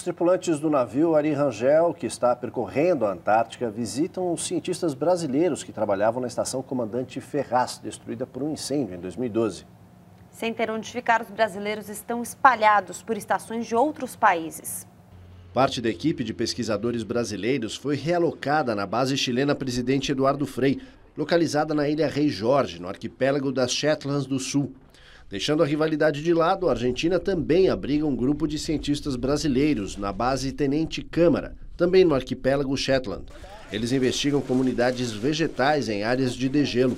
Os tripulantes do navio Ari Rangel, que está percorrendo a Antártica, visitam os cientistas brasileiros que trabalhavam na estação Comandante Ferraz, destruída por um incêndio em 2012. Sem ter onde ficar, os brasileiros estão espalhados por estações de outros países. Parte da equipe de pesquisadores brasileiros foi realocada na base chilena Presidente Eduardo Frei, localizada na ilha Rei Jorge, no arquipélago das Shetlands do Sul. Deixando a rivalidade de lado, a Argentina também abriga um grupo de cientistas brasileiros na base Tenente Câmara, também no arquipélago Shetland. Eles investigam comunidades vegetais em áreas de degelo.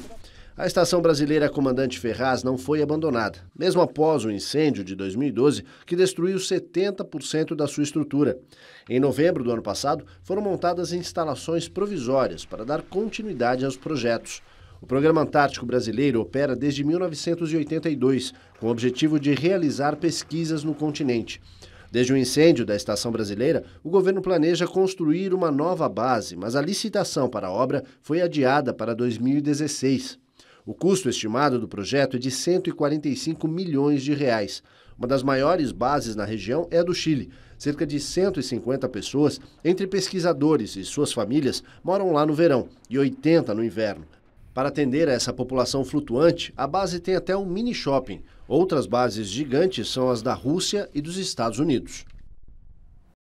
A estação brasileira Comandante Ferraz não foi abandonada, mesmo após o incêndio de 2012, que destruiu 70% da sua estrutura. Em novembro do ano passado, foram montadas instalações provisórias para dar continuidade aos projetos. O Programa Antártico Brasileiro opera desde 1982, com o objetivo de realizar pesquisas no continente. Desde o incêndio da Estação Brasileira, o governo planeja construir uma nova base, mas a licitação para a obra foi adiada para 2016. O custo estimado do projeto é de 145 milhões de reais. Uma das maiores bases na região é a do Chile. Cerca de 150 pessoas, entre pesquisadores e suas famílias, moram lá no verão e 80 no inverno. Para atender a essa população flutuante, a base tem até um mini shopping. Outras bases gigantes são as da Rússia e dos Estados Unidos.